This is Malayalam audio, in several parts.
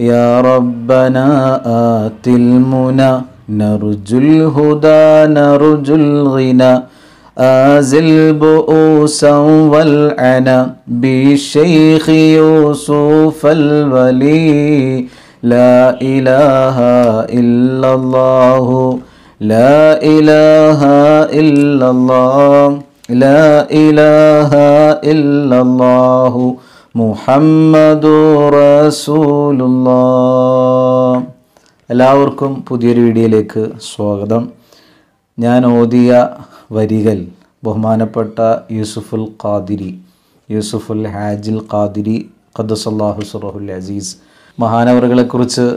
يا ربنا آت المنى نرجو الهدى نرجو الغنى آزل بؤوسا والعنى بالشيخ يوسف الولي لا إله إلا الله لا إله إلا الله لا إله إلا الله മുഹമ്മദു റസൂലുള്ള എല്ലാവർക്കും പുതിയൊരു വീഡിയോയിലേക്ക് സ്വാഗതം ഞാൻ ഓതിയ വരികൾ ബഹുമാനപ്പെട്ട യൂസുഫുൽ ഖാദിരി യൂസുഫുൽ ഹാജിൽ ഖാദിരി ഖദസല്ലാഹു സുറഹുൽ അസീസ് മഹാനവറുകളെക്കുറിച്ച്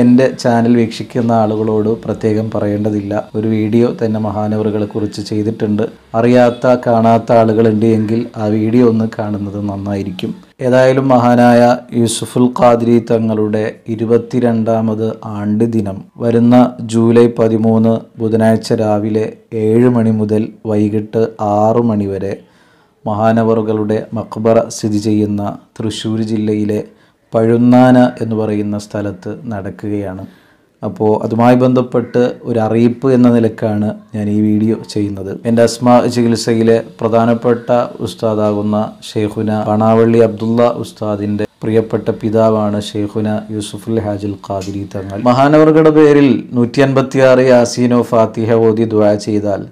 എൻ്റെ ചാനൽ വീക്ഷിക്കുന്ന ആളുകളോട് പ്രത്യേകം പറയേണ്ടതില്ല ഒരു വീഡിയോ തന്നെ മഹാനവറുകളെ കുറിച്ച് ചെയ്തിട്ടുണ്ട് അറിയാത്ത കാണാത്ത ആളുകളുണ്ട് എങ്കിൽ ആ വീഡിയോ ഒന്ന് കാണുന്നത് നന്നായിരിക്കും ഏതായാലും മഹാനായ യൂസുഫുൽ ഖാദ്രി തങ്ങളുടെ ഇരുപത്തിരണ്ടാമത് ആണ്ട് ദിനം വരുന്ന ജൂലൈ പതിമൂന്ന് ബുധനാഴ്ച രാവിലെ ഏഴ് മണി മുതൽ വൈകിട്ട് ആറ് മണി വരെ മഹാനവറുകളുടെ മക്ബറ സ്ഥിതി ചെയ്യുന്ന തൃശ്ശൂർ ജില്ലയിലെ പഴുന്നാന എന്ന് പറയുന്ന സ്ഥലത്ത് നടക്കുകയാണ് അപ്പോൾ അതുമായി ബന്ധപ്പെട്ട് ഒരു അറിയിപ്പ് എന്ന നിലക്കാണ് ഞാൻ ഈ വീഡിയോ ചെയ്യുന്നത് എൻ്റെ അസ്മ ചികിത്സയിലെ പ്രധാനപ്പെട്ട ഉസ്താദാകുന്ന ഷെയ്ഖുന പണാവള്ളി അബ്ദുള്ള ഉസ്താദിൻ്റെ പ്രിയപ്പെട്ട പിതാവാണ് ഷെയ്ഖുന യൂസുഫുൽ ഹാജിൽ ഖാദിരി തങ്ങൾ മഹാനവർഗയുടെ പേരിൽ നൂറ്റി അൻപത്തിയാറ് യാസീനോ ഫാത്തിഹ ഓതി ദ ചെയ്താൽ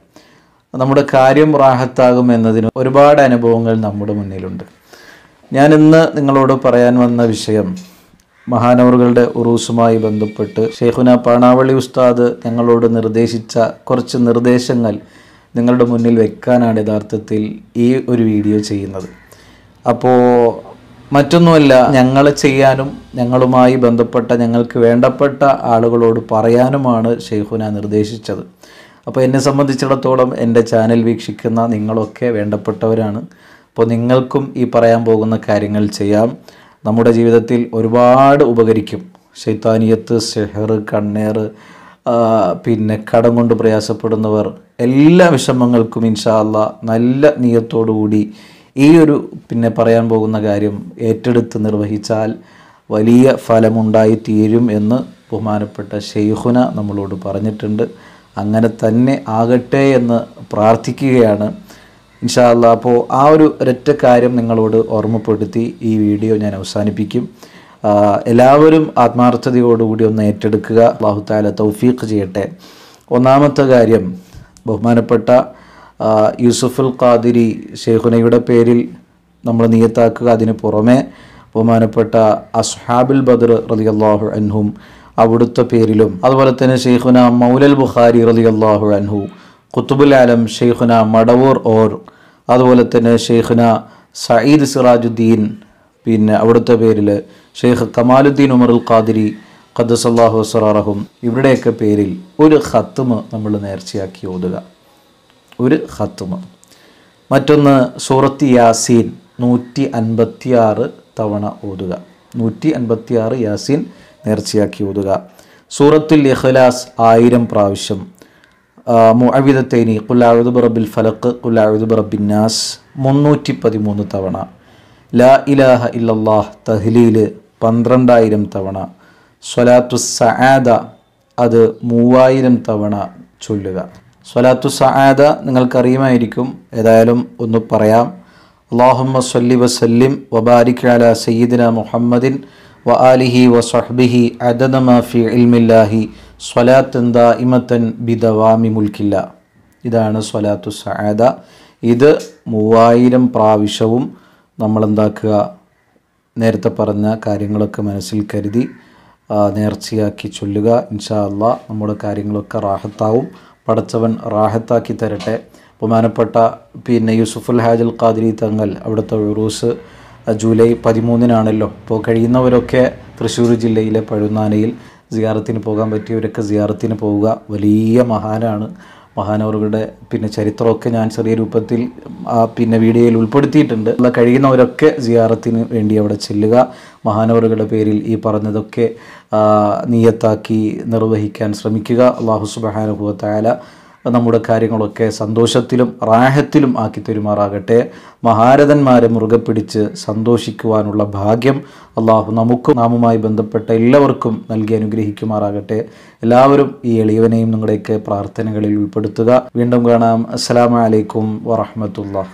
നമ്മുടെ കാര്യം റാഹത്താകും എന്നതിന് ഒരുപാട് അനുഭവങ്ങൾ നമ്മുടെ മുന്നിലുണ്ട് ഞാൻ ഇന്ന് നിങ്ങളോട് പറയാൻ വന്ന വിഷയം മഹാനവറുകളുടെ ഉറൂസുമായി ബന്ധപ്പെട്ട് ഷെയ്ഖുന പാണാവള്ളി ഉസ്താദ് ഞങ്ങളോട് നിർദ്ദേശിച്ച കുറച്ച് നിർദ്ദേശങ്ങൾ നിങ്ങളുടെ മുന്നിൽ വെക്കാനാണ് യഥാർത്ഥത്തിൽ ഈ ഒരു വീഡിയോ ചെയ്യുന്നത് അപ്പോൾ മറ്റൊന്നുമല്ല ഞങ്ങൾ ചെയ്യാനും ഞങ്ങളുമായി ബന്ധപ്പെട്ട ഞങ്ങൾക്ക് വേണ്ടപ്പെട്ട ആളുകളോട് പറയാനുമാണ് ഷെയ്ഖുന നിർദ്ദേശിച്ചത് അപ്പോൾ എന്നെ സംബന്ധിച്ചിടത്തോളം എൻ്റെ ചാനൽ വീക്ഷിക്കുന്ന നിങ്ങളൊക്കെ വേണ്ടപ്പെട്ടവരാണ് അപ്പോൾ നിങ്ങൾക്കും ഈ പറയാൻ പോകുന്ന കാര്യങ്ങൾ ചെയ്യാം നമ്മുടെ ജീവിതത്തിൽ ഒരുപാട് ഉപകരിക്കും ശൈത്താനിയത്ത് ഷെഹർ കണ്ണേർ പിന്നെ കടം കൊണ്ട് പ്രയാസപ്പെടുന്നവർ എല്ലാ വിഷമങ്ങൾക്കും ഇൻഷാല്ല നല്ല നീയത്തോടുകൂടി ഈ ഒരു പിന്നെ പറയാൻ പോകുന്ന കാര്യം ഏറ്റെടുത്ത് നിർവഹിച്ചാൽ വലിയ ഫലമുണ്ടായിത്തീരും എന്ന് ബഹുമാനപ്പെട്ട ഷെയ്ഹുന നമ്മളോട് പറഞ്ഞിട്ടുണ്ട് അങ്ങനെ തന്നെ ആകട്ടെ എന്ന് പ്രാർത്ഥിക്കുകയാണ് ഇൻഷാല്ല അപ്പോൾ ആ ഒരു ഒരൊറ്റ കാര്യം നിങ്ങളോട് ഓർമ്മപ്പെടുത്തി ഈ വീഡിയോ ഞാൻ അവസാനിപ്പിക്കും എല്ലാവരും ആത്മാർത്ഥതയോടുകൂടി ഒന്ന് ഏറ്റെടുക്കുക ബാഹുത്താല തൗഫീഖ് ചെയ്യട്ടെ ഒന്നാമത്തെ കാര്യം ബഹുമാനപ്പെട്ട യൂസുഫുൽ ഖാദിരി ഷെയ്ഖുനയുടെ പേരിൽ നമ്മൾ നിയത്താക്കുക അതിന് പുറമെ ബഹുമാനപ്പെട്ട അസ്ഹാബിൽ ബദർ റലി അള്ളാഹു അൻഹും അവിടുത്തെ പേരിലും അതുപോലെ തന്നെ ഷെയ്ഖുന മൗലൽ ബുഖാരി റലി അള്ളാഹു അൻഹു കുത്തുബുലാലം ഷെയ്ഖുന മടവൂർ ഓർ അതുപോലെ തന്നെ ഷെയ്ഖുന സയ്യിദ് സിറാജുദ്ദീൻ പിന്നെ അവിടുത്തെ പേരിൽ ഷെയ്ഖ് കമാലുദ്ദീൻ ഉമറുൽ ഖാദിരി ഖദ്സല്ലാഹു സറാറഹും ഇവരുടെയൊക്കെ പേരിൽ ഒരു ഖത്തുമ് നമ്മൾ നേർച്ചയാക്കി ഓതുക ഒരു ഖത്തുമ് മറ്റൊന്ന് സൂറത്ത് യാസീൻ നൂറ്റി അൻപത്തിയാറ് തവണ ഓതുക നൂറ്റി അൻപത്തിയാറ് യാസീൻ നേർച്ചയാക്കി ഓതുക സൂറത്തുൽ ഇഖ്ലാസ് ആയിരം പ്രാവശ്യം മുഅവിദത്തേനി കുല്ലാഴുദ് ബറബിൽ ഫലക്ക് കുല്ലാഴുദ് ബറബിൻ നാസ് മുന്നൂറ്റി പതിമൂന്ന് തവണ ലാ ഇലാഹ ഇല്ലല്ലാഹ് തഹ്ലീൽ പന്ത്രണ്ടായിരം തവണ സ്വലാത്തു സആദ അത് മൂവായിരം തവണ ചൊല്ലുക സ്വലാത്തു നിങ്ങൾക്ക് നിങ്ങൾക്കറിയുമായിരിക്കും ഏതായാലും ഒന്ന് പറയാം അള്ളാഹുമ്മ സല്ലി വസല്ലിം വബാരിക് അല സയ്യിദിന മുഹമ്മദിൻ വആലിഹി വസഹ്ബിഹി അദദമാഫി ഇൽമില്ലാഹി സ്വലാത്തൻ ദാഇമത്തൻ ബിദവാമി മുൽക്കില്ല ഇതാണ് സ്വലാത്തു സഅദ ഇത് മൂവായിരം പ്രാവശ്യവും നമ്മൾ എന്താക്കുക നേരത്തെ പറഞ്ഞ കാര്യങ്ങളൊക്കെ മനസ്സിൽ കരുതി നേർച്ചയാക്കി ചൊല്ലുക ഇൻഷാ അല്ല നമ്മുടെ കാര്യങ്ങളൊക്കെ റാഹത്താവും പടച്ചവൻ റാഹത്താക്കി തരട്ടെ ബഹുമാനപ്പെട്ട പിന്നെ യൂസുഫുൽ ഹാജൽ ഖാദിരി തങ്ങൾ അവിടുത്തെ ഉറൂസ് ജൂലൈ പതിമൂന്നിനാണല്ലോ അപ്പോൾ കഴിയുന്നവരൊക്കെ തൃശ്ശൂർ ജില്ലയിലെ പഴുനാനയിൽ സിയാറത്തിന് പോകാൻ പറ്റിയവരൊക്കെ സിയാറത്തിന് പോവുക വലിയ മഹാനാണ് മഹാനവറുകളുടെ പിന്നെ ചരിത്രമൊക്കെ ഞാൻ ചെറിയ രൂപത്തിൽ പിന്നെ വീഡിയോയിൽ ഉൾപ്പെടുത്തിയിട്ടുണ്ട് ഉള്ള കഴിയുന്നവരൊക്കെ സിയാറത്തിന് വേണ്ടി അവിടെ ചെല്ലുക മഹാനവറുകളുടെ പേരിൽ ഈ പറഞ്ഞതൊക്കെ നീയത്താക്കി നിർവഹിക്കാൻ ശ്രമിക്കുക അള്ളാഹു സുബാനുഭവത്തായാല നമ്മുടെ കാര്യങ്ങളൊക്കെ സന്തോഷത്തിലും റാഹത്തിലും ആക്കി തരുമാറാകട്ടെ മഹാരഥന്മാരെ മുറുകെ പിടിച്ച് സന്തോഷിക്കുവാനുള്ള ഭാഗ്യം അള്ളാഹു നമുക്കും നാമുമായി ബന്ധപ്പെട്ട എല്ലാവർക്കും നൽകി അനുഗ്രഹിക്കുമാറാകട്ടെ എല്ലാവരും ഈ എളിയവനെയും നിങ്ങളുടെയൊക്കെ പ്രാർത്ഥനകളിൽ ഉൾപ്പെടുത്തുക വീണ്ടും കാണാം അസ്സലാമലൈക്കും വറഹമത്തുള്ള